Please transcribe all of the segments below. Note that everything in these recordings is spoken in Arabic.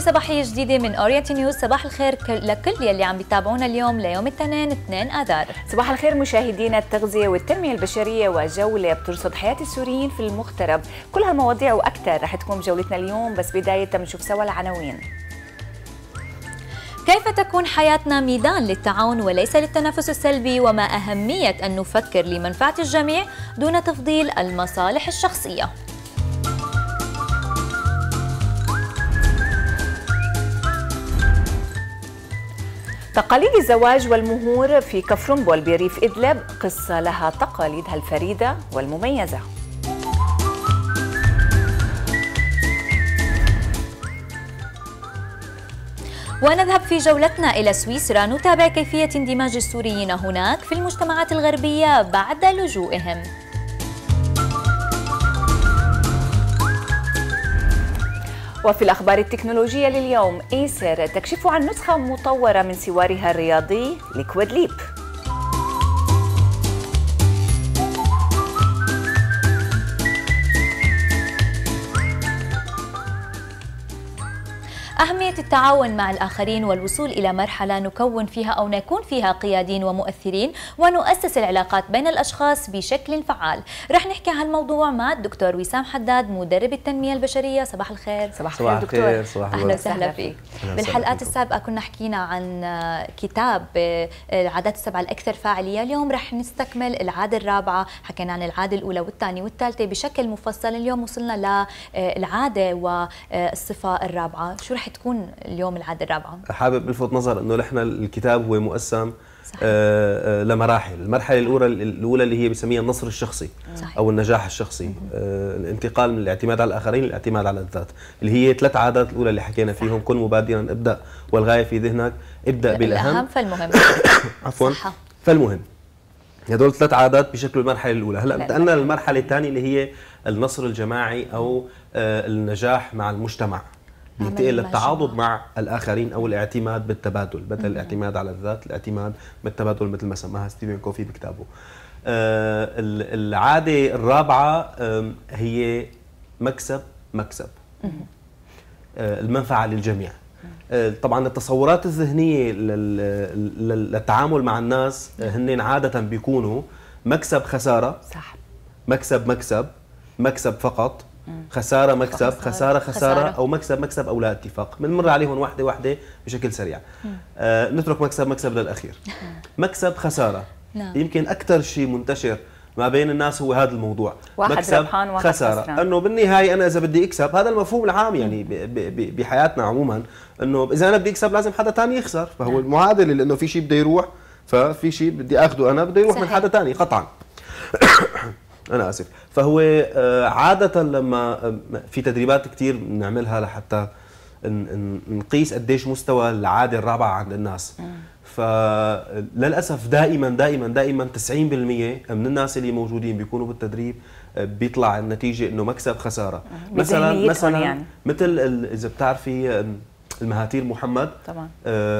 صباحية جديدة من أورينت نيوز صباح الخير لكل يلي عم بيتابعونا اليوم ليوم الاثنين 2 آذار صباح الخير مشاهدينا التغذية والتنمية البشرية وجولة بترصد حياة السوريين في المغترب كل هالمواضيع وأكثر رح تكون جولتنا اليوم بس بداية بنشوف سوا العناوين كيف تكون حياتنا ميدان للتعاون وليس للتنافس السلبي وما أهمية أن نفكر لمنفعة الجميع دون تفضيل المصالح الشخصية تقاليد الزواج والمهور في كفرنبول بريف إدلب قصة لها تقاليدها الفريدة والمميزة ونذهب في جولتنا إلى سويسرا نتابع كيفية اندماج السوريين هناك في المجتمعات الغربية بعد لجوئهم وفي الأخبار التكنولوجية لليوم إيسر تكشف عن نسخة مطورة من سوارها الرياضي ليكويد ليب أهمية التعاون مع الآخرين والوصول إلى مرحلة نكون فيها أو نكون فيها قيادين ومؤثرين ونؤسس العلاقات بين الأشخاص بشكل فعال رح نحكي هالموضوع مع الدكتور وسام حداد مدرب التنمية البشرية صباح الخير صباح الخير دكتور خير. صباح أهلا وسهلا فيك بالحلقات السابقة كنا حكينا عن آه، كتاب آه، العادات السبعة الأكثر فاعلية اليوم رح نستكمل العادة الرابعة حكينا عن العادة الأولى والثانية والثالثة بشكل مفصل اليوم وصلنا للعادة آه، والصفة الرابعة شو رح تكون اليوم العاده الرابعه حابب الفت نظر انه نحن الكتاب هو مقسم صحيح. آه،, آه لمراحل المرحله الاولى الاولى اللي هي بسميها النصر الشخصي صحيح. او النجاح الشخصي آه الانتقال من الاعتماد على الاخرين للاعتماد على الذات اللي هي ثلاث عادات الاولى اللي حكينا فيهم صح. كن مبادرا ابدا والغايه في ذهنك ابدا بالاهم الاهم فالمهم عفوا فالمهم هدول ثلاث عادات بشكل المرحله الاولى هلا انتقلنا للمرحله الثانيه اللي هي النصر الجماعي او آه النجاح مع المجتمع بينتقل للتعاضد مع الاخرين او الاعتماد بالتبادل بدل الاعتماد على الذات الاعتماد بالتبادل مثل ما سماها ستيفن كوفي بكتابه آه، العاده الرابعه هي مكسب مكسب آه، المنفعه للجميع آه، طبعا التصورات الذهنيه للتعامل مع الناس هن عاده بيكونوا مكسب خساره صح مكسب مكسب مكسب فقط خساره مكسب خساره خساره, خسارة, او مكسب مكسب او لا اتفاق بنمر عليهم واحده واحده بشكل سريع آه نترك مكسب مكسب للاخير مكسب خساره نعم. يمكن اكثر شيء منتشر ما بين الناس هو هذا الموضوع واحد مكسب ربحان واحد خسارة خسران. انه بالنهايه انا اذا بدي اكسب هذا المفهوم العام يعني بحياتنا عموما انه اذا انا بدي اكسب لازم حدا ثاني يخسر فهو نعم. المعادله لانه في شيء بده يروح ففي شيء بدي اخذه انا بده يروح صحيح. من حدا ثاني قطعا انا اسف فهو آه، عادة لما آه، في تدريبات كثير بنعملها لحتى نقيس قديش مستوى العادة الرابعة عند الناس فللأسف دائما دائما دائما 90% من الناس اللي موجودين بيكونوا بالتدريب آه، بيطلع النتيجة انه مكسب خسارة مثلا مثلا يعني. مثل اذا بتعرفي المهاتير محمد طبعا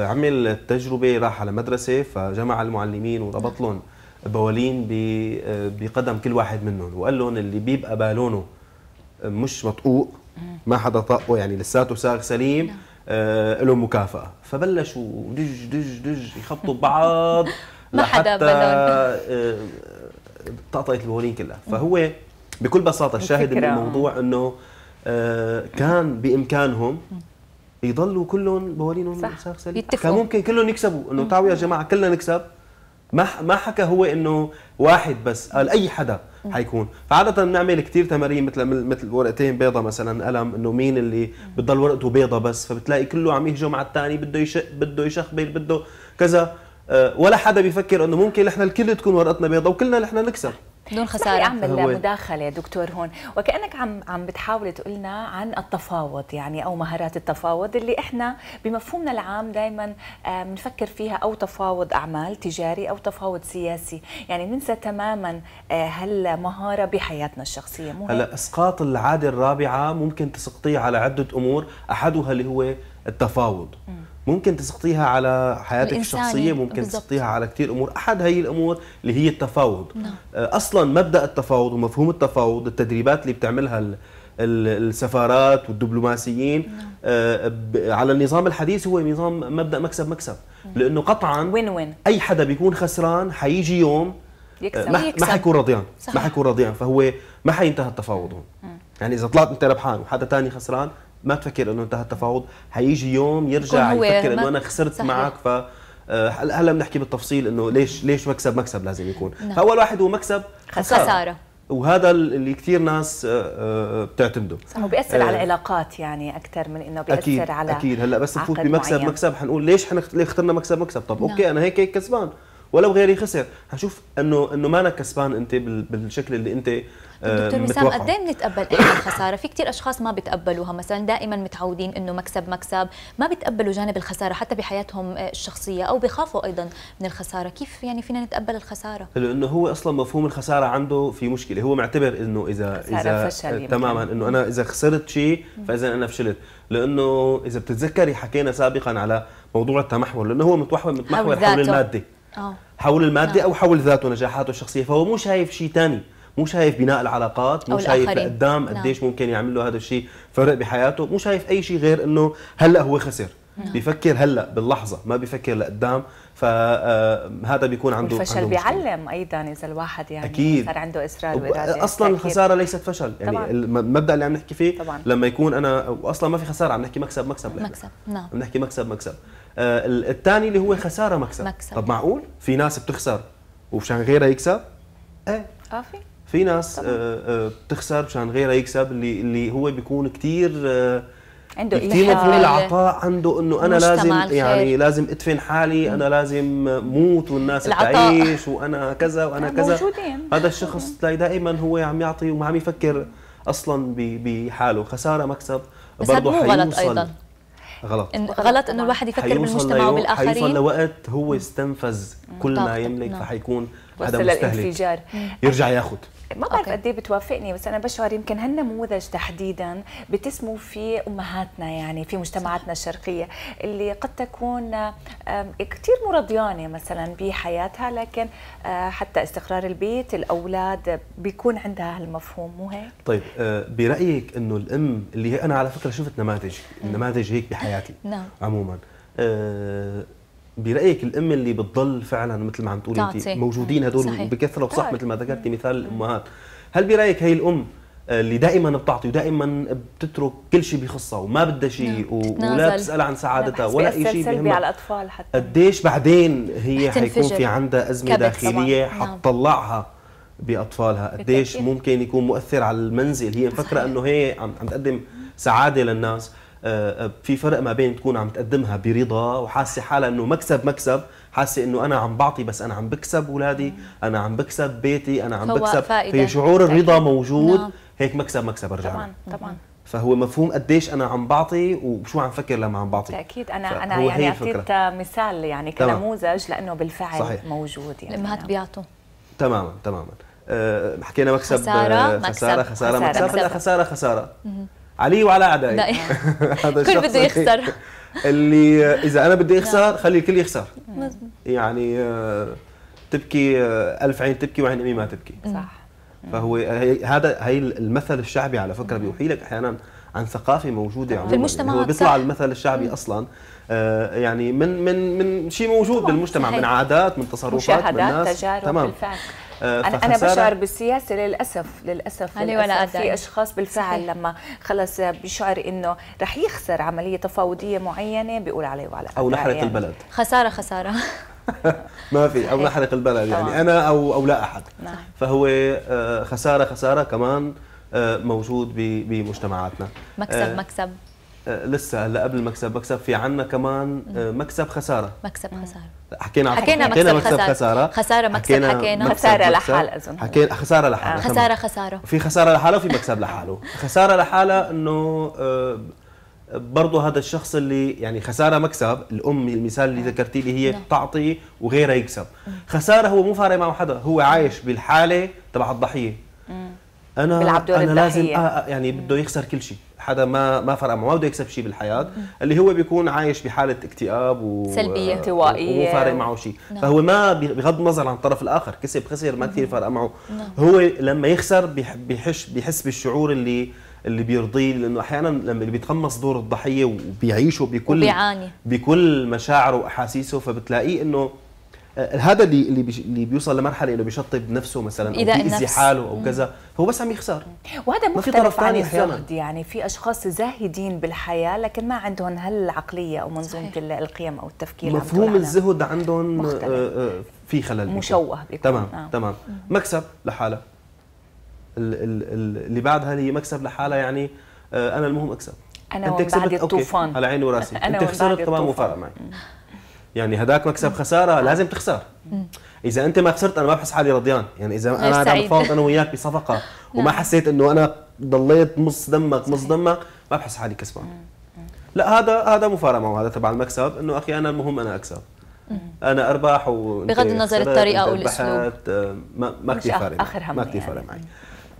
عمل تجربة راح على مدرسة فجمع المعلمين وربط لهم بوالين بقدم كل واحد منهم وقال لهم اللي بيبقى بالونه مش مطقوق ما حدا طقه يعني لساته ساغ سليم نعم. آه له مكافأه فبلشوا دج دج دج يخبطوا ببعض ما حدا بلون آه، طقطقت البولين كلها فهو بكل بساطه الشاهد من آه. الموضوع انه آه كان بامكانهم يضلوا كلهم بوالينهم ساغ صح كان ممكن كلهم يكسبوا انه تعالوا يا جماعه كلنا نكسب ما ما حكى هو انه واحد بس قال اي حدا حيكون فعاده بنعمل كثير تمارين مثل مثل ورقتين بيضة مثلا قلم انه مين اللي بتضل ورقته بيضة بس فبتلاقي كله عم يهجم على الثاني بده يشق بده يشخبل بده كذا آه، ولا حدا بيفكر انه ممكن نحن الكل تكون ورقتنا بيضة وكلنا نحن نكسب بدون خساره اعمل مداخله دكتور هون وكانك عم عم بتحاول تقول لنا عن التفاوض يعني او مهارات التفاوض اللي احنا بمفهومنا العام دائما بنفكر آه، فيها او تفاوض اعمال تجاري او تفاوض سياسي يعني ننسى تماما آه، هالمهاره بحياتنا الشخصيه مو هلا اسقاط العاده الرابعه ممكن تسقطيه على عده امور احدها اللي هو التفاوض م. ممكن تسقطيها على حياتك الشخصية يعني، ممكن بالزبط. تسقطيها على كثير أمور أحد هي الأمور اللي هي التفاوض نعم. آه، أصلا مبدأ التفاوض ومفهوم التفاوض التدريبات اللي بتعملها السفارات والدبلوماسيين نعم. آه، على النظام الحديث هو نظام مبدأ مكسب مكسب نعم. لأنه قطعا وين وين. أي حدا بيكون خسران حيجي يوم آه، يكسب. ما, حيكون رضيان صح. ما حيكون رضيان فهو ما حينتهي التفاوض هون يعني إذا طلعت أنت ربحان وحدا تاني خسران ما تفكر انه انتهى التفاوض حيجي يوم يرجع يفكر انه انا خسرت صحيح. معك ف آه، هلا بنحكي بالتفصيل انه ليش ليش مكسب مكسب لازم يكون نعم. فاول واحد هو مكسب خساره, خسارة. وهذا اللي كثير ناس آه، آه، بتعتمده صح وبيأثر آه على العلاقات يعني اكثر من انه بيأثر أكيد على اكيد هلا بس نفوت بمكسب معين. مكسب حنقول ليش حنخ... ليه اخترنا مكسب مكسب طب نعم. اوكي انا هيك هيك كسبان ولو غيري خسر هشوف انه انه ما انا كسبان انت بالشكل اللي انت آه، دكتور وسام قد ايه بنتقبل احنا الخساره؟ في كثير اشخاص ما بتقبلوها مثلا دائما متعودين انه مكسب مكسب، ما بتقبلوا جانب الخساره حتى بحياتهم آه، الشخصيه او بخافوا ايضا من الخساره، كيف يعني فينا نتقبل الخساره؟ لانه هو اصلا مفهوم الخساره عنده في مشكله، هو معتبر انه اذا اذا آه، تماما انه انا اذا خسرت شيء فاذا انا فشلت، لانه اذا بتتذكري حكينا سابقا على موضوع التمحور لانه هو متمحور متمحور حول الماده آه. حول المادة نعم. أو حول ذاته نجاحاته الشخصية فهو مو شايف شيء ثاني مو شايف بناء العلاقات مو شايف لقدام نعم. قديش ممكن يعمل له هذا الشيء فرق بحياته مو شايف أي شيء غير أنه هلأ هو خسر نعم. بيفكر هلا باللحظه ما بيفكر لقدام فهذا آه، بيكون عنده الفشل بيعلم ايضا اذا الواحد يعني أكيد. صار عنده اصرار واراده اصلا أكيد. الخساره ليست فشل يعني طبعاً. المبدا اللي عم نحكي فيه طبعاً. لما يكون انا واصلا ما في خساره عم نحكي مكسب مكسب مكسب نعم عم نحكي مكسب مكسب آه، الثاني اللي هو خساره مكسب, مكسب. طب معقول في ناس بتخسر ومشان غيرها يكسب ايه اه في في ناس آه، آه، بتخسر مشان غيرها يكسب اللي اللي هو بيكون كثير عنده كثير مفهوم العطاء عنده انه انا لازم يعني لازم ادفن حالي انا لازم موت والناس تعيش وانا كذا وانا كذا موجودين. هذا الشخص تلاقي دائما هو عم يعطي وما عم يفكر اصلا بحاله خساره مكسب برضه حيوصل غلط ايضا غلط إن غلط انه الواحد يفكر بالمجتمع وبالاخرين حيوصل لوقت هو استنفذ كل ما يملك نعم. فحيكون هذا مستهلك يرجع ياخذ ما بعرف قد ايه بتوافقني بس انا بشعر يمكن هالنموذج تحديدا بتسمو فيه امهاتنا يعني في مجتمعاتنا الشرقيه اللي قد تكون كثير مرضيانه مثلا بحياتها لكن آه، حتى استقرار البيت الاولاد بيكون عندها هالمفهوم مو هيك طيب آه، برايك انه الام اللي انا على فكره شفت نماذج نماذج هيك بحياتي نعم عموما آه، برايك الام اللي بتضل فعلا مثل ما عم تقولي انت موجودين هدول صحيح. بكثره وصح طيب. مثل ما ذكرتي مثال الامهات هل برايك هي الام اللي دائما بتعطي ودائما بتترك كل شيء بخصها وما بدها شيء نعم. ولا بتسال عن سعادتها نعم. ولا اي شيء سلبي على الاطفال حتى قديش بعدين هي حيكون في عندها ازمه داخليه نعم. حتطلعها باطفالها قديش ممكن يكون مؤثر على المنزل هي مفكره انه هي عم تقدم سعاده للناس في فرق ما بين تكون عم تقدمها برضا وحاسه حالها انه مكسب مكسب حاسه انه انا عم بعطي بس انا عم بكسب اولادي انا عم بكسب بيتي انا عم بكسب في شعور الرضا موجود نعم. هيك مكسب مكسب ارجع طبعا طبعا فهو مفهوم قديش انا عم بعطي وشو عم فكر لما عم بعطي تاكيد انا انا يعني اعطيت مثال يعني كنموذج لانه بالفعل صحيح. موجود يعني الامهات بيعطوا تماما تماما أه، حكينا مكسب خساره خساره مكسب. خساره, خسارة خسارة, خسارة, خساره خساره, خسارة. عليه وعلى اعدائي هذا الكل بده يخسر اللي اذا انا بدي اخسر خلي الكل يخسر يعني آه، تبكي آه، ألف عين تبكي وعين امي ما تبكي صح فهو هذا هي المثل الشعبي على فكره بيوحي لك احيانا عن ثقافه موجوده عموما في يعني المجتمع هو بيطلع المثل الشعبي مم. اصلا آه، يعني من من من شيء موجود بالمجتمع من عادات من تصرفات من ناس تجارب تمام بالفعل. آه، انا انا بشعر بالسياسه للاسف للاسف, للأسف في اشخاص بالفعل صحيح. لما خلص بشعر انه رح يخسر عمليه تفاوضيه معينه بيقول عليه وعلى او نحرق يعني. البلد خساره خساره ما في او نحرق إيه. البلد يعني انا او او لا احد نعم. فهو آه، خساره خساره كمان آه، موجود بمجتمعاتنا مكسب مكسب آه، لسه هلا قبل المكسب مكسب في عنا كمان آه، مكسب خساره مكسب خساره حكينا حكينا, حكينا مكسب, مكسب خساره خساره مكسب حكينا, حكينا مكسب خساره لحال اظن حكينا خساره لحالها آه. خساره خساره في خساره لحالها وفي مكسب لحاله خساره لحالها انه آه، برضه هذا الشخص اللي يعني خساره مكسب الام المثال اللي ذكرتي لي هي نعم. تعطي وغيرها يكسب خساره هو مو فارق معه حدا هو عايش بالحاله تبع الضحيه انا بيلعب دور انا لازم آه يعني بده يخسر كل شيء حدا ما ما فرق معه ما بده يكسب شيء بالحياه اللي هو بيكون عايش بحاله اكتئاب و سلبيه انطوائيه ومو فارق معه شيء نعم. فهو ما بغض النظر عن الطرف الاخر كسب خسر ما كثير نعم. فارق معه نعم. هو لما يخسر بيحش بيحس بالشعور اللي اللي بيرضيه لانه احيانا لما بيتقمص دور الضحيه وبيعيشه بكل وبيعاني بكل مشاعره واحاسيسه فبتلاقيه انه آه، هذا اللي اللي اللي بيوصل لمرحله انه بيشطب نفسه مثلا او بيأذي حاله او كذا هو بس عم يخسر وهذا مختلف عن الزهد يعني في اشخاص زاهدين بالحياه لكن ما عندهم هالعقليه او منظومه القيم او التفكير مفهوم الزهد عندهم آه، آه، في خلل مشوه بيكون. تمام آه. تمام مكسب لحالها اللي بعدها هي مكسب لحالها يعني انا المهم اكسب انا انت كسبت الطوفان على عيني وراسي انت خسرت تمام وفرق معي يعني هداك مكسب خساره آه. لازم تخسر اذا انت ما خسرت انا ما بحس حالي رضيان يعني اذا انا عم فاوض انا وياك بصفقه نعم. وما حسيت انه انا ضليت نص دمك نص دمك ما بحس حالي كسبان لا هذا هذا مفارقه وهذا تبع المكسب انه اخي انا المهم انا اكسب انا ارباح و بغض النظر الطريقه والاسلوب آه، ما ما كثير فارق ما كثير يعني. فارق معي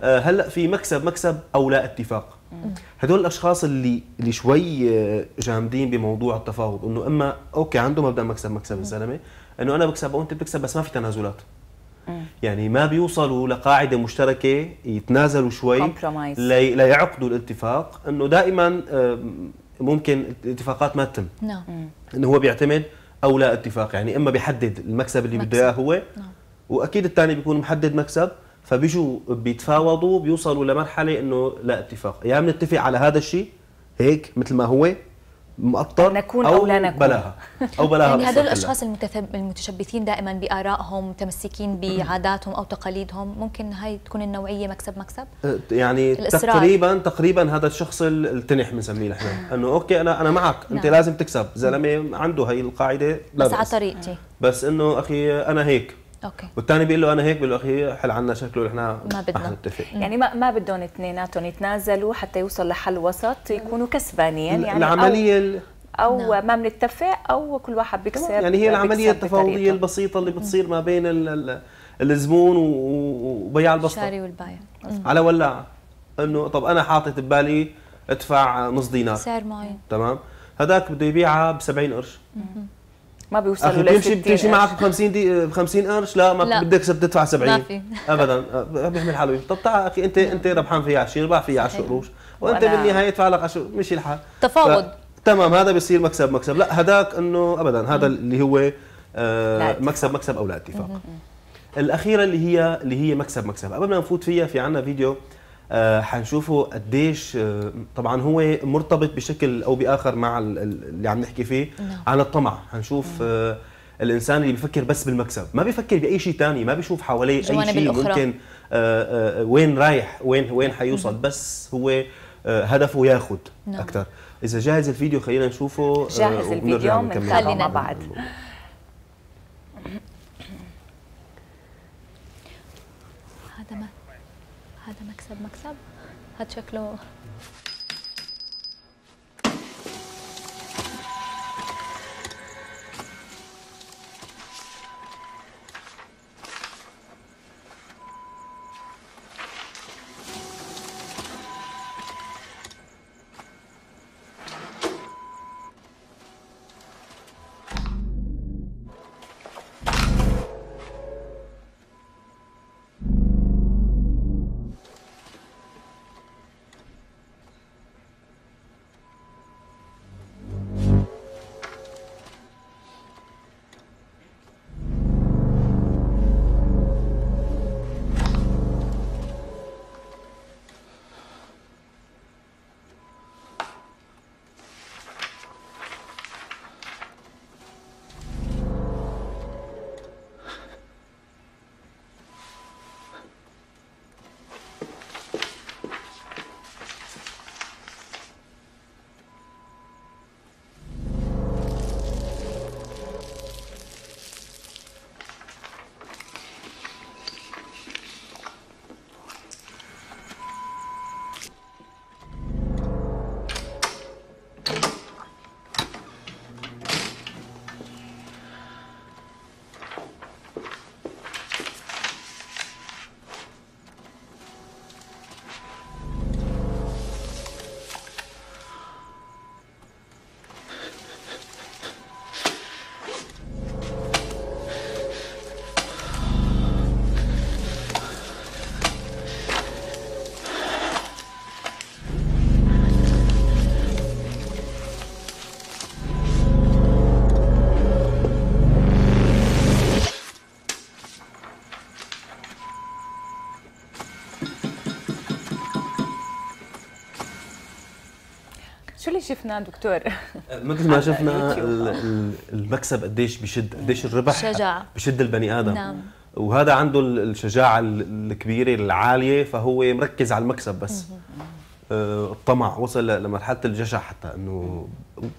آه، هلا في مكسب مكسب او لا اتفاق هدول الاشخاص اللي اللي شوي آه، جامدين بموضوع التفاوض انه اما اوكي عنده مبدا مكسب مكسب الزلمه انه انا بكسب او انت بتكسب بس ما في تنازلات يعني ما بيوصلوا لقاعده مشتركه يتنازلوا شوي لي ليعقدوا الاتفاق انه دائما ممكن الاتفاقات ما تتم نعم انه هو بيعتمد او لا اتفاق يعني اما بيحدد المكسب اللي بده اياه هو نعم. واكيد الثاني بيكون محدد مكسب فبيجوا بيتفاوضوا بيوصلوا لمرحله انه لا اتفاق يا يعني بنتفق على هذا الشيء هيك مثل ما هو مقطر نكون أو, او لا نكون بلاها او بلاها يعني هدول الاشخاص المتثب... المتشبثين دائما بارائهم متمسكين بعاداتهم او تقاليدهم ممكن هاي تكون النوعيه مكسب مكسب أه، يعني الإصرار. تقريبا تقريبا هذا الشخص التنح بنسميه نحن انه اوكي انا انا معك انت نعم. لازم تكسب زلمه عنده هاي القاعده لا بس, بس على طريقتي بس انه اخي انا هيك اوكي والثاني بيقول له انا هيك بيقول له اخي حل عنا شكله نحن ما بدنا نتفق يعني ما ما بدهم اثنيناتهم يتنازلوا حتى يوصل لحل وسط يكونوا كسبانين يعني العمليه او نعم. ما بنتفق او كل واحد بيكسب يعني هي العمليه التفاوضيه البسيطه اللي بتصير ما بين الزبون وبياع البسطه الشاري والبايع على ولاعه انه طب انا حاطط ببالي ادفع نص دينار سعر معين تمام هذاك بده يبيعها ب 70 قرش ما بيوصلوا لل 60 بتمشي معك ب 50 دي ب 50 قرش لا ما لا. بدك تدفع 70 ما في ابدا أه، بيحمل حاله طب تعال اخي انت انت ربحان فيها 20 ربح فيها 10 قروش وانت بالنهايه يدفع لك 10 مشي الحال تفاوض تمام هذا بيصير مكسب مكسب لا هذاك انه ابدا هذا اللي هو آه مكسب مكسب او لا اتفاق الاخيره اللي هي اللي هي مكسب مكسب قبل ما نفوت فيها في عندنا فيديو آه، حنشوفه قديش آه، طبعا هو مرتبط بشكل او باخر مع اللي عم نحكي فيه عن نعم. الطمع حنشوف نعم. آه، الانسان اللي بيفكر بس بالمكسب ما بيفكر باي شيء ثاني ما بيشوف حواليه اي شيء ممكن وين رايح وين وين حيوصل بس هو هدفه ياخذ نعم. اكثر اذا جاهز الفيديو خلينا نشوفه جاهز الفيديو خلينا مع بعض حسب مكسب هاد شكله شفنا دكتور مثل ما شفنا المكسب قديش بشد قديش الربح شجاعة. بشد البني ادم نعم. وهذا عنده الشجاعه الكبيره العاليه فهو مركز على المكسب بس آه، الطمع وصل لمرحله الجشع حتى انه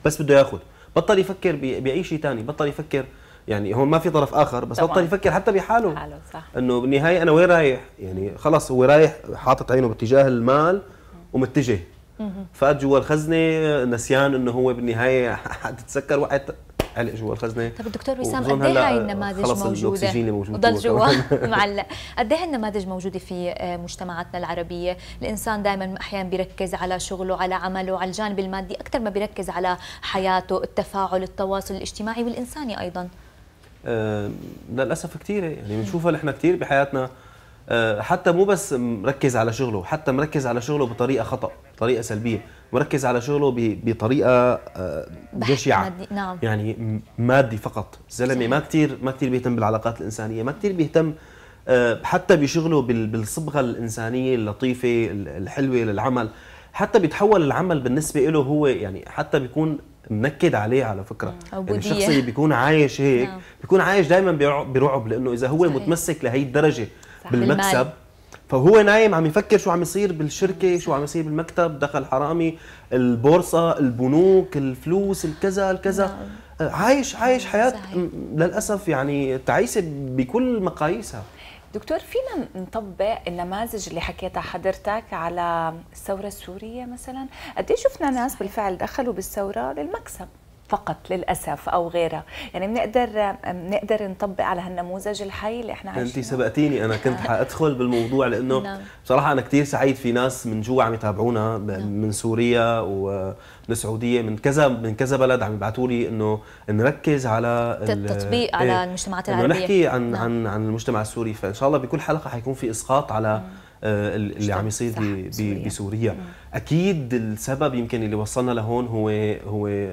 بس بده ياخذ بطل يفكر باي شيء ثاني بطل يفكر يعني هون ما في طرف اخر بس طبعا. بطل يفكر حتى بحاله حاله صح انه بالنهايه انا وين رايح يعني خلص هو رايح حاطط عينه باتجاه المال ومتجه فات جوا الخزنه نسيان انه هو بالنهايه حتتسكر وقت علق جوا الخزنه طب الدكتور وسام قد ايه هاي النماذج موجوده وضل جوا معلق قد ايه النماذج موجوده في آه، مجتمعاتنا العربيه الانسان دائما احيانا بيركز على شغله على عمله على الجانب المادي اكثر ما بيركز على حياته التفاعل التواصل الاجتماعي والانساني ايضا آه للاسف كثيره يعني بنشوفها نحن كثير بحياتنا آه، حتى مو بس مركز على شغله حتى مركز على شغله بطريقه خطا طريقه سلبيه مركز على شغله بطريقه آه، جشعه نعم. يعني مادي فقط الزلمه ما كثير ما كثير بيهتم بالعلاقات الانسانيه ما كثير بيهتم آه، حتى بشغله بالصبغه الانسانيه اللطيفه الحلوه للعمل حتى بيتحول العمل بالنسبه له هو يعني حتى بيكون منكد عليه على فكره يعني الشخص اللي بيكون عايش هيك نعم. بيكون عايش دائما برعب لانه اذا هو متمسك لهي الدرجه بالمكسب فهو نايم عم يفكر شو عم يصير بالشركه شو عم يصير بالمكتب دخل حرامي البورصه البنوك الفلوس الكذا الكذا نعم. عايش عايش حياه صحيح. للاسف يعني تعيسه بكل مقاييسها دكتور فينا نطبق النماذج اللي حكيتها حضرتك على الثوره السوريه مثلا قد شفنا ناس بالفعل دخلوا بالثوره للمكسب فقط للاسف او غيرها يعني بنقدر بنقدر نطبق على هالنموذج الحي اللي احنا عايشينه انت سبقتيني انا كنت حادخل بالموضوع لانه نعم. بصراحه انا كثير سعيد في ناس من جوا عم يتابعونا نعم. من سوريا ومن السعوديه من كذا من كذا بلد عم يبعثوا لي انه نركز على التطبيق إيه، على المجتمعات العربيه انه نحكي عن نعم. عن عن المجتمع السوري فان شاء الله بكل حلقه حيكون في اسقاط على مم. نعم. آه، اللي عم يصير بسوريا اكيد السبب يمكن اللي وصلنا لهون هو هو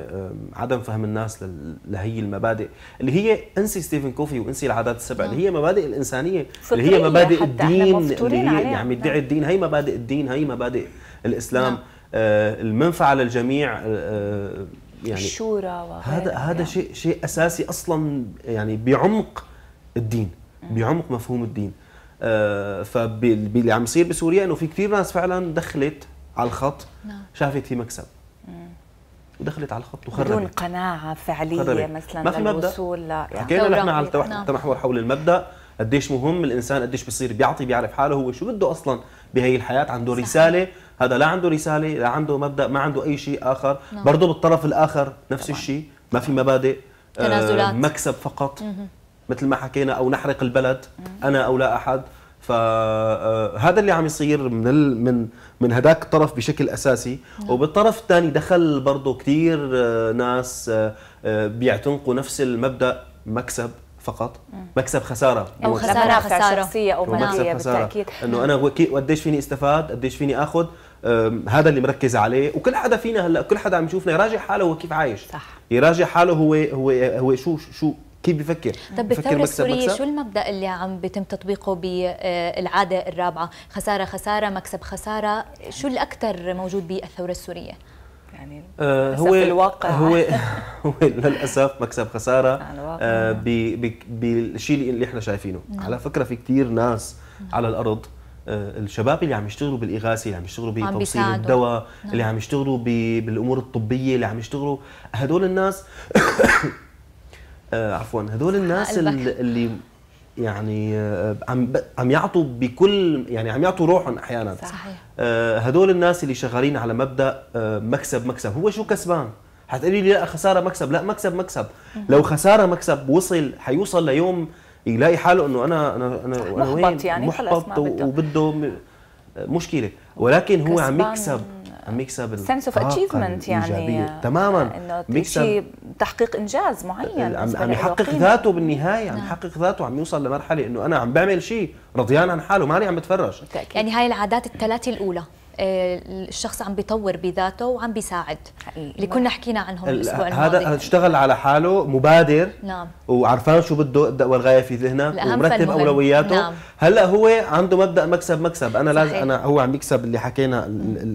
عدم فهم الناس لهي المبادئ اللي هي انسي ستيفن كوفي وانسي العادات السبع اللي هي مبادئ الانسانيه اللي هي مبادئ الدين اللي هي عم عم يدعي الدين هي مبادئ الدين هي مبادئ الاسلام نعم. آه المنفعه للجميع آه, آه، يعني الشورى هذا هذا نعم. شيء شيء اساسي اصلا يعني بعمق الدين بعمق مفهوم الدين آه، فاللي عم يصير بسوريا انه في كثير ناس فعلا دخلت على الخط نعم. شافت في مكسب ودخلت على الخط وخربت بدون قناعه فعليه خربت. مثلا ما في مبدا يعني حكينا نحن على التمحور نعم. حول المبدا قديش مهم الانسان قديش بصير بيعطي بيعرف حاله هو شو بده اصلا بهي الحياه عنده صحيح. رساله هذا لا عنده رساله لا عنده مبدا ما عنده اي شيء اخر نعم. برضه بالطرف الاخر نفس الشيء ما في مبادئ آه، تنازلات آه مكسب فقط مثل ما حكينا او نحرق البلد انا او لا احد فهذا آه، آه، اللي عم يصير من ال... من من هداك الطرف بشكل اساسي نعم. وبالطرف الثاني دخل برضه كثير آه، ناس بيعتنقوا نفس المبدا مكسب فقط نعم. مكسب خساره او خساره خساره شخصيه او ماليه بالتاكيد انه نعم. انا قديش فيني استفاد قديش فيني اخذ هذا اللي مركز عليه وكل حدا فينا هلا كل حدا عم يشوفنا يراجع حاله هو كيف عايش صح يراجع حاله هو هو هو شو شو كيف بفكر طب بالثوره السوريه شو المبدا اللي عم بيتم تطبيقه بالعاده الرابعه خساره خساره مكسب خساره شو الاكثر موجود بالثوره السوريه يعني آه هو الواقع هو هو للاسف مكسب خساره آه بالشيء اللي احنا شايفينه مم. نعم. على فكره في كثير ناس مم. نعم. على الارض آه، الشباب اللي عم يشتغلوا بالاغاثه اللي عم يشتغلوا بتوصيل الدواء اللي نعم. عم يشتغلوا بالامور الطبيه اللي عم يشتغلوا هدول الناس آه عفوا هذول الناس اللي يعني آه، عم عم يعطوا بكل يعني عم يعطوا روحهم احيانا صحيح هدول آه، الناس اللي شغالين على مبدا آه، مكسب مكسب هو شو كسبان حتقولي لي لا خساره مكسب لا مكسب مكسب لو خساره مكسب وصل حيوصل ليوم يلاقي حاله انه انا انا انا محبط وين يعني محبط وبده مشكله ولكن هو عم يكسب عم يكسب سنس اوف اتشيفمنت يعني تماما انه تحقيق انجاز معين عم, عم يحقق ذاته بالنهايه عم نعم. يحقق ذاته عم يوصل لمرحله انه انا عم بعمل شيء رضيان عن حاله ماني عم بتفرج يعني هاي العادات الثلاثه الاولى آه، الشخص عم بيطور بذاته وعم بيساعد اللي كنا حكينا عنهم الاسبوع الماضي هذا اشتغل على حاله مبادر نعم وعرفان شو بده والغايه في ذهنه ومرتب اولوياته نعم. هلا هو عنده مبدا مكسب مكسب انا لازم انا هو عم يكسب اللي حكينا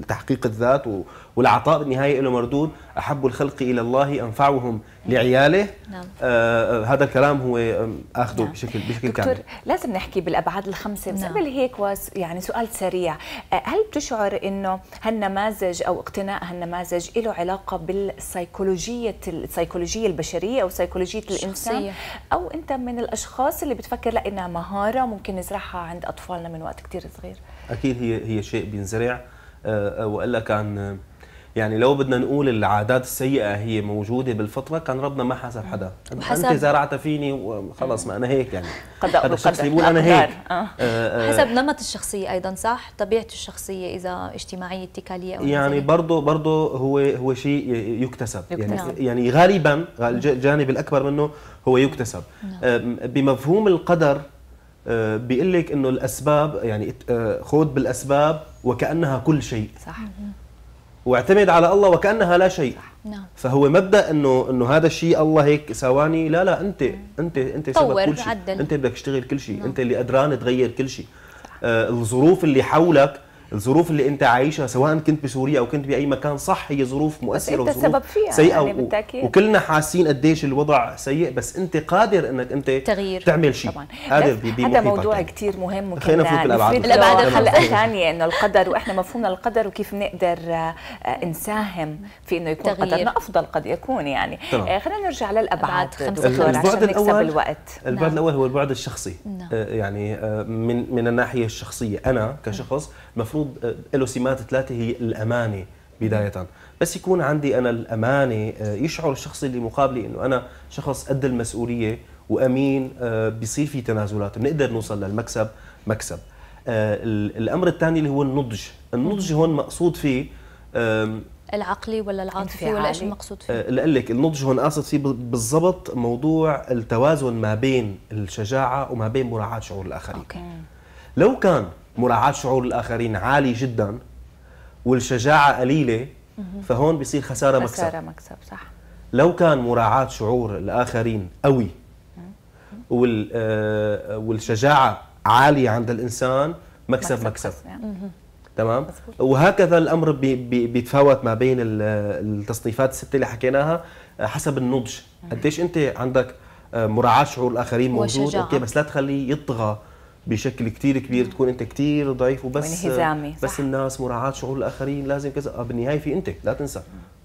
تحقيق الذات و والعطاء بالنهاية له مردود أحب الخلق إلى الله أنفعهم لعياله نعم. آه, آه، هذا الكلام هو أخذه نعم. بشكل بشكل دكتور كامل لازم نحكي بالأبعاد الخمسة بس قبل نعم. هيك يعني سؤال سريع آه، هل بتشعر إنه هالنماذج أو اقتناء هالنماذج له علاقة بالسيكولوجية السيكولوجية البشرية أو سيكولوجية الإنسان الشخصية. أو أنت من الأشخاص اللي بتفكر لا إنها مهارة ممكن نزرعها عند أطفالنا من وقت كتير صغير أكيد هي هي شيء بينزرع آه، والا كان يعني لو بدنا نقول العادات السيئه هي موجوده بالفطره كان ربنا ما حاسب حدا وحسب انت زرعت فيني وخلص ما انا هيك يعني قدر الشخص يقول انا هيك آه. آه،, آه. حسب نمط الشخصيه ايضا صح طبيعه الشخصيه اذا اجتماعيه اتكاليه أو يعني برضه برضه هو هو شيء يكتسب, يكتسب. يعني نعم. يعني غالبا الجانب الاكبر منه هو يكتسب نعم. بمفهوم القدر آه، بيقول لك انه الاسباب يعني خذ بالاسباب وكانها كل شيء صح واعتمد على الله وكانها لا شيء نعم فهو مبدا انه انه هذا الشيء الله هيك سواني لا لا انت انت انت سبب كل شيء انت بدك تشتغل كل شيء نعم. انت اللي قدران تغير كل شيء آه الظروف اللي حولك الظروف اللي انت عايشها سواء كنت بسوريا او كنت باي مكان صح هي ظروف مؤثره بس انت سبب فيها سيئه يعني بالتاكيد وكلنا حاسين قديش الوضع سيء بس انت قادر انك انت تغيير تعمل شيء طبعا هذا موضوع كثير مهم خلينا نفوت بالابعاد الابعاد الحلقه الثانيه انه القدر واحنا مفهومنا القدر وكيف نقدر آه، آه، نساهم في انه يكون تغيير. قدرنا افضل قد يكون يعني آه خلينا نرجع للابعاد البعد الاول الوقت البعد نعم. الاول هو البعد الشخصي نعم. آه، يعني من من الناحيه الشخصيه انا كشخص نعم. مفهوم المفروض آه، له سمات ثلاثه هي الامانه بدايه بس يكون عندي انا الامانه آه، يشعر الشخص اللي مقابلي انه انا شخص قد المسؤوليه وامين آه، بصير في تنازلات بنقدر نوصل للمكسب مكسب الامر الثاني اللي هو النضج النضج هون مقصود فيه العقلي ولا العاطفي ولا ايش المقصود فيه؟ لقلك النضج هون قاصد فيه بالضبط موضوع التوازن ما بين الشجاعه وما بين مراعاه شعور الاخرين. أوكي. لو كان مراعاة شعور الآخرين عالي جدا والشجاعة قليلة فهون بصير خسارة مكسب خسارة مكسب صح لو كان مراعاة شعور الآخرين قوي آه، والشجاعة عالية عند الإنسان مكسب مكسب, مكسب. مكسب. يعني. تمام وهكذا الامر بي بي بيتفاوت ما بين التصنيفات السته اللي حكيناها آه، حسب النضج قديش انت عندك آه، مراعاه شعور الاخرين موجود وشجاعة. اوكي بس لا تخليه يطغى بشكل كتير كبير تكون انت كتير ضعيف وبس وانهزامي بس الناس مراعاه شعور الاخرين لازم كذا آه، بالنهايه في انت لا تنسى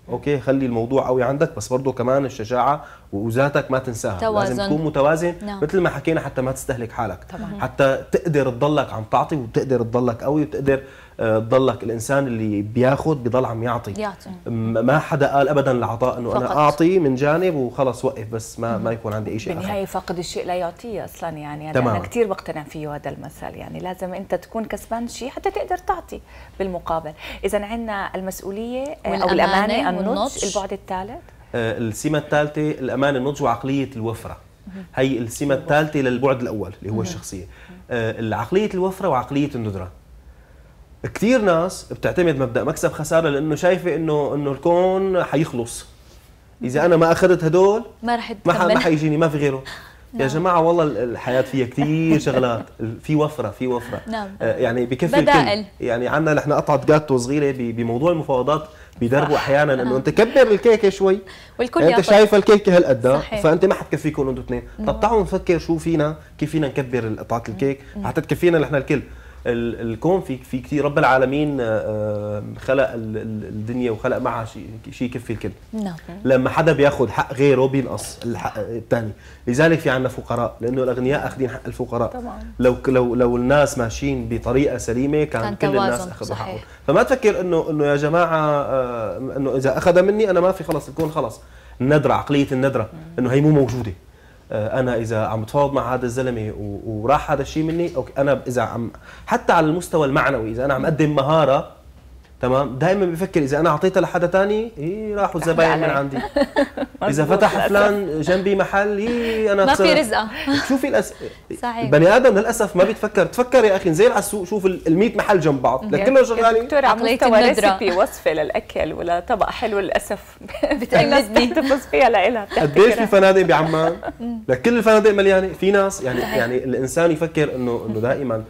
اوكي خلي الموضوع قوي عندك بس برضه كمان الشجاعه وذاتك ما تنساها توازن. لازم تكون متوازن نعم. مثل ما حكينا حتى ما تستهلك حالك طبعا. حتى تقدر تضلك عم تعطي وتقدر تضلك قوي وتقدر تضلك الانسان اللي بياخذ بضل عم يعطي يعطي ما حدا قال ابدا العطاء انه انا اعطي من جانب وخلص وقف بس ما ما يكون عندي اي شيء بالنهايه فقد الشيء لا يعطيه اصلا يعني, يعني تماما. انا كثير بقتنع فيه هذا المثل يعني لازم انت تكون كسبان شيء حتى تقدر تعطي بالمقابل اذا عندنا المسؤوليه آه، او الامانه النضج البعد الثالث آه، السمه الثالثه الامانه النضج وعقليه الوفره هي السمه الثالثه للبعد الاول اللي هو الشخصيه آه، العقليه الوفره وعقليه الندره كثير ناس بتعتمد مبدا مكسب خساره لانه شايفه انه انه الكون حيخلص اذا انا ما اخذت هدول ما رح ما, ما حيجيني ما في غيره نعم. يا جماعة والله الحياة فيها كثير شغلات في وفرة في وفرة نعم. آه، يعني بكفي بدائل يعني عندنا نحن قطعة جاتو صغيرة بموضوع المفاوضات بيدربوا احيانا انه انت كبر الكيكه شوي والكل يعني انت شايفه الكيكه هالقد فانت ما حتكفيكم انتم اثنين طب نعم. تعالوا نفكر شو فينا كيف فينا نكبر قطعه الكيك نعم. حتى تكفينا نحن الكل الكون في في كثير رب العالمين آه، آه، خلق الدنيا وخلق معها شيء يكفي الكل نعم. لما حدا بياخذ حق غيره بينقص الحق الثاني لذلك في عندنا فقراء لانه الاغنياء اخذين حق الفقراء طبعا لو لو لو الناس ماشيين بطريقه سليمه كان, كان كل الناس اخذوا حقهم فما تفكر انه انه يا جماعه آه، انه اذا اخذ مني انا ما في خلص الكون خلص الندره عقليه الندره انه هي مو موجوده آه، انا اذا عم بتفاوض مع هذا الزلمه وراح هذا الشيء مني اوكي انا اذا عم حتى على المستوى المعنوي اذا انا عم اقدم مهاره تمام دائما بفكر اذا انا اعطيتها لحدا ثاني إيه راحوا الزباين من عندي اذا فتح فلان جنبي محل إيه انا ما في رزقه شوفي الأس... صحيح البني ادم للاسف ما بيتفكر تفكر يا اخي نزيل على السوق شوف ال 100 محل جنب بعض لكنه شغالين دكتور على مستوى ريسبي وصفه للاكل ولا طبق حلو للاسف بتقلدني بتحتفظ فيها لإلها قديش في فنادق بعمان؟ لكل الفنادق مليانه في ناس يعني يعني الانسان يفكر انه انه دائما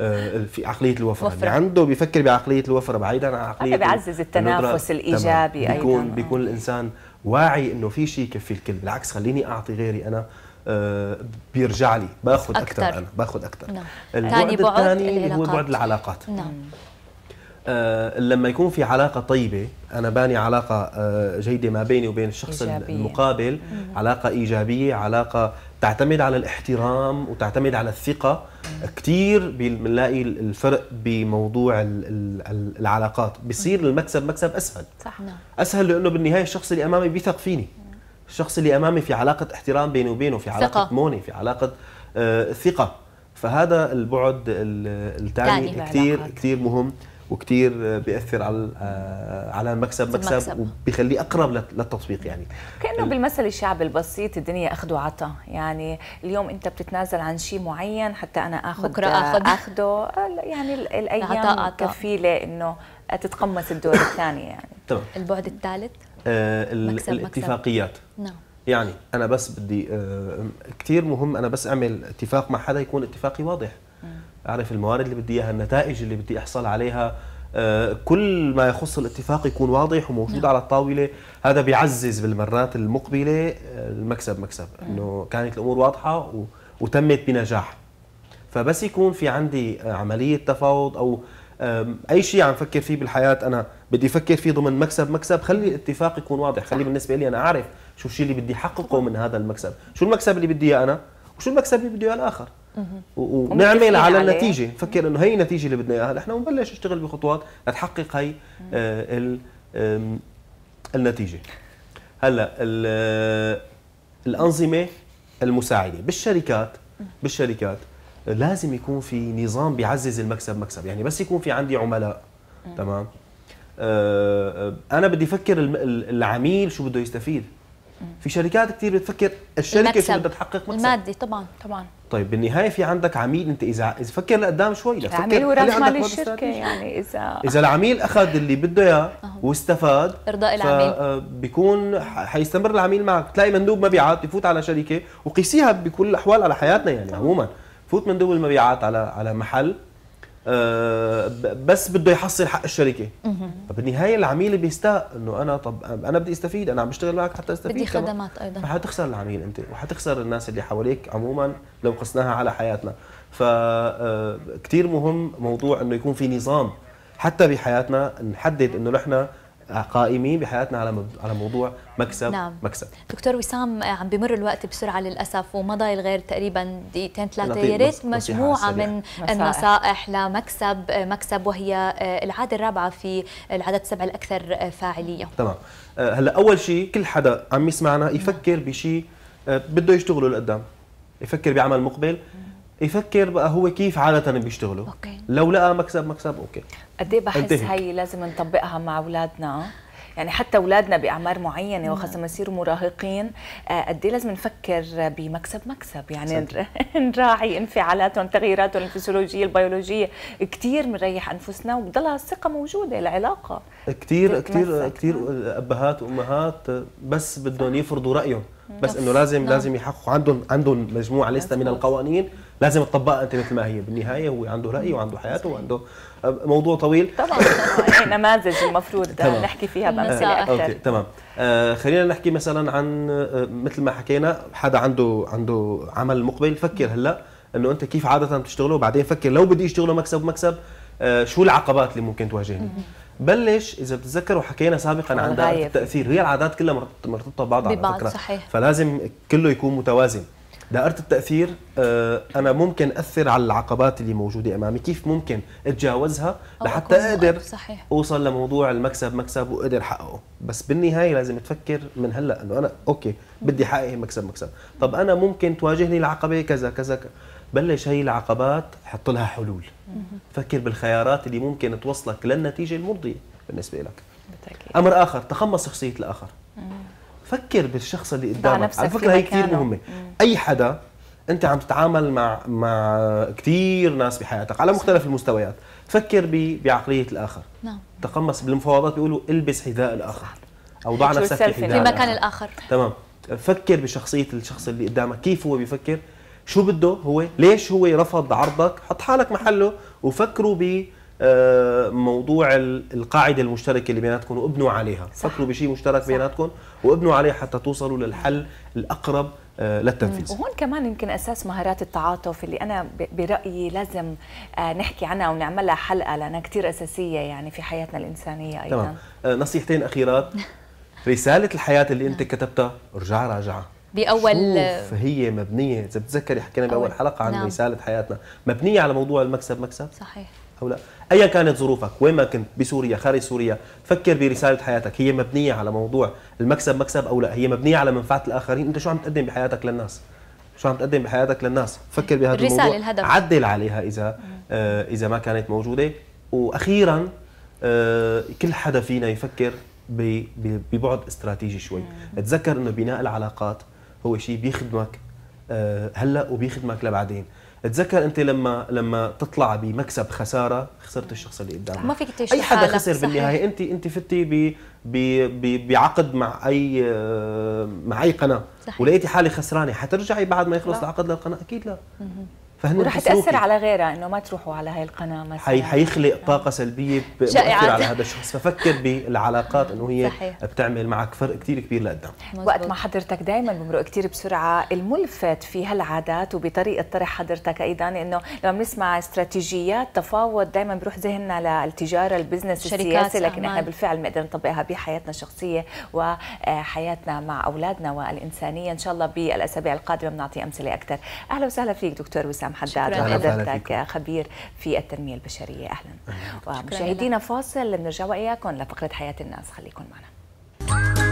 آه، في عقليه الوفره اللي عنده بيفكر بعقليه الوفره بعيدا عن عقليه هذا بيعزز التنافس الايجابي ايضا بيكون بيكون آه. الانسان واعي انه في شيء يكفي الكل بالعكس خليني اعطي غيري انا آه، بيرجع لي باخذ اكثر, انا باخذ اكثر نعم. البعد الثاني اللي هو بعد العلاقات نعم لما يكون في علاقة طيبة أنا باني علاقة جيدة ما بيني وبين الشخص إيجابية. المقابل مم. علاقة إيجابية علاقة تعتمد على الاحترام وتعتمد على الثقة كتير بنلاقي الفرق بموضوع العلاقات بصير المكسب مكسب أسهل صح نعم. أسهل لأنه بالنهاية الشخص اللي أمامي بيثق فيني الشخص اللي أمامي في علاقة احترام بيني وبينه في علاقة ثقة. موني في علاقة آه، ثقة فهذا البعد الثاني كتير كتير مهم وكثير بياثر على على المكسب مكسب, وبيخليه اقرب للتطبيق يعني كانه بالمثل الشعبي البسيط الدنيا اخذ وعطى يعني اليوم انت بتتنازل عن شيء معين حتى انا اخذ بكره آه، اخذ اخذه يعني الايام كفيله انه تتقمص الدور الثاني يعني تمام البعد الثالث آه الاتفاقيات نعم يعني انا بس بدي آه كثير مهم انا بس اعمل اتفاق مع حدا يكون اتفاقي واضح اعرف الموارد اللي بدي اياها النتائج اللي بدي احصل عليها آه، كل ما يخص الاتفاق يكون واضح وموجود نعم. على الطاوله هذا بيعزز بالمرات المقبله آه، المكسب مكسب نعم. انه كانت الامور واضحه وتمت بنجاح فبس يكون في عندي آه، عمليه تفاوض او اي شيء عم فكر فيه بالحياه انا بدي افكر فيه ضمن مكسب مكسب خلي الاتفاق يكون واضح خلي بالنسبه لي انا اعرف شو الشيء اللي بدي احققه من هذا المكسب شو المكسب اللي بدي اياه انا وشو المكسب اللي بدي اياه الاخر ونعمل على النتيجه نفكر انه هي النتيجه اللي بدنا اياها نحن ونبلش نشتغل بخطوات لتحقق هي آه، النتيجه هلا آه، الانظمه المساعده بالشركات بالشركات لازم يكون في نظام بيعزز المكسب مكسب يعني بس يكون في عندي عملاء تمام آه، انا بدي افكر العميل شو بده يستفيد في شركات كثير بتفكر الشركه المكسب. شو بدها تحقق مكسب المادي طبعا طبعا طيب بالنهايه في عندك عميل انت اذا اذا فكر لقدام شوي عميل فكر مال للشركه يعني اذا اذا العميل اخذ اللي بده اياه واستفاد ارضاء العميل آه، بيكون حيستمر العميل معك تلاقي مندوب مبيعات يفوت على شركه وقيسيها بكل الاحوال على حياتنا يعني عموما فوت مندوب المبيعات على على محل آه، بس بده يحصل حق الشركه فبالنهايه العميل بيستاء انه انا طب انا بدي استفيد انا عم بشتغل معك حتى استفيد بدي خدمات ايضا حتخسر العميل انت وحتخسر الناس اللي حواليك عموما لو قسناها على حياتنا فكتير آه، مهم موضوع انه يكون في نظام حتى بحياتنا نحدد انه نحن قائمين بحياتنا على على موضوع مكسب نعم. مكسب دكتور وسام آه، عم بمر الوقت بسرعه للاسف وما ضايل غير تقريبا دقيقتين ثلاثه يا ريت مجموعه من مسائح. النصائح لمكسب آه، مكسب وهي آه، العاده الرابعه في العدد السبع الاكثر فاعليه تمام هلا اول شيء كل حدا عم يسمعنا يفكر بشيء بده يشتغله لقدام يفكر بعمل مقبل يفكر بقى هو كيف عاده بيشتغلوا أوكي. لو لقى مكسب مكسب اوكي قد ايه بحس انتهي. هي لازم نطبقها مع اولادنا يعني حتى اولادنا باعمار معينه وخاصه يصيروا مراهقين آه، قد ايه لازم نفكر بمكسب مكسب يعني نراعي انفعالاتهم تغييراتهم الفسيولوجيه البيولوجيه كثير بنريح انفسنا وبضلها الثقه موجوده العلاقه كثير كثير كثير ابهات وامهات بس بدهم يفرضوا رايهم بس انه لازم نعم. لازم يحققوا عندهم عندهم مجموعه لسته من القوانين لازم تطبقها انت مثل ما هي بالنهايه هو عنده راي وعنده حياته وعنده موضوع طويل طبعا هي نماذج المفروض نحكي فيها بامثله اكثر اوكي تمام آه، خلينا نحكي مثلا عن آه، مثل ما حكينا حدا عنده عنده عمل مقبل فكر هلا انه انت كيف عاده بتشتغله وبعدين فكر لو بدي اشتغله مكسب مكسب آه، شو العقبات اللي ممكن تواجهني بلش اذا بتتذكروا حكينا سابقا عن التاثير هي العادات كلها مرتبطه ببعض على فكره صحيح. فلازم كله يكون متوازن دائره التاثير آه، انا ممكن اثر على العقبات اللي موجوده امامي كيف ممكن اتجاوزها لحتى اقدر صحيح. اوصل لموضوع المكسب مكسب واقدر احققه بس بالنهايه لازم تفكر من هلا انه انا اوكي بدي احقق مكسب مكسب طب انا ممكن تواجهني العقبه كذا كذا بلش هي العقبات حط لها حلول فكر بالخيارات اللي ممكن توصلك للنتيجه المرضيه بالنسبه لك امر اخر تخمص شخصيه الاخر فكر بالشخص اللي قدامك على فكره هي كثير مهمه مم. اي حدا انت عم تتعامل مع مع كثير ناس بحياتك على مختلف المستويات بي بعقليه الاخر نعم تقمص بالمفاوضات بيقولوا البس حذاء الاخر او ضع نفسك في حذاء في مكان الاخر تمام فكر بشخصيه الشخص اللي قدامك كيف هو بيفكر شو بده هو ليش هو رفض عرضك حط حالك محله وفكروا ب آه، موضوع القاعده المشتركه اللي بيناتكم وابنوا عليها فكروا بشيء مشترك بيناتكم وابنوا عليه حتى توصلوا للحل الاقرب آه، للتنفيذ وهون كمان يمكن اساس مهارات التعاطف اللي انا برايي لازم آه، نحكي عنها ونعملها حلقه لانها كثير اساسيه يعني في حياتنا الانسانيه ايضا تمام. نصيحتين اخيرات رساله الحياه اللي انت نعم. كتبتها ارجع راجعها باول هي مبنيه اذا بتتذكري حكينا باول حلقه عن نعم. رساله حياتنا مبنيه على موضوع المكسب مكسب صحيح أو لا أيا كانت ظروفك وين ما كنت بسوريا خارج سوريا فكر برسالة حياتك هي مبنية على موضوع المكسب مكسب أو لا هي مبنية على منفعة الآخرين أنت شو عم تقدم بحياتك للناس شو عم تقدم بحياتك للناس فكر بهذا الموضوع الهدف. عدل عليها إذا آه إذا ما كانت موجودة وأخيرا آه كل حدا فينا يفكر ببعد استراتيجي شوي تذكر انه بناء العلاقات هو شيء بيخدمك آه، هلا وبيخدمك لبعدين تذكر انت لما لما تطلع بمكسب خساره خسرت الشخص اللي قدامك ما فيك تشتغل اي حدا خسر صحيح. بالنهايه انت انت فتي بعقد مع اي آه، مع اي قناه صحيح. ولقيتي حالي خسرانه حترجعي بعد ما يخلص لا. العقد للقناه اكيد لا فهن وراح تاثر على غيرها انه ما تروحوا على هاي القناه مثلا حي حيخلق آه. طاقه سلبيه بتاثر على هذا الشخص ففكر بالعلاقات انه هي صحيح. بتعمل معك فرق كثير كبير لقدام وقت ما حضرتك دائما بمرق كثير بسرعه الملفت في هالعادات وبطريقه طرح حضرتك ايضا انه لما بنسمع استراتيجيات تفاوض دائما بروح ذهننا للتجاره البزنس السياسه لكن احنا بالفعل بنقدر نطبقها بحياتنا الشخصيه وحياتنا مع اولادنا والانسانيه ان شاء الله بالاسابيع القادمه بنعطي امثله اكثر اهلا وسهلا فيك دكتور وسام حسام حداد وحضرتك خبير في التنمية البشرية أهلا ومشاهدينا فاصل بنرجع وإياكم لفقرة حياة الناس خليكم معنا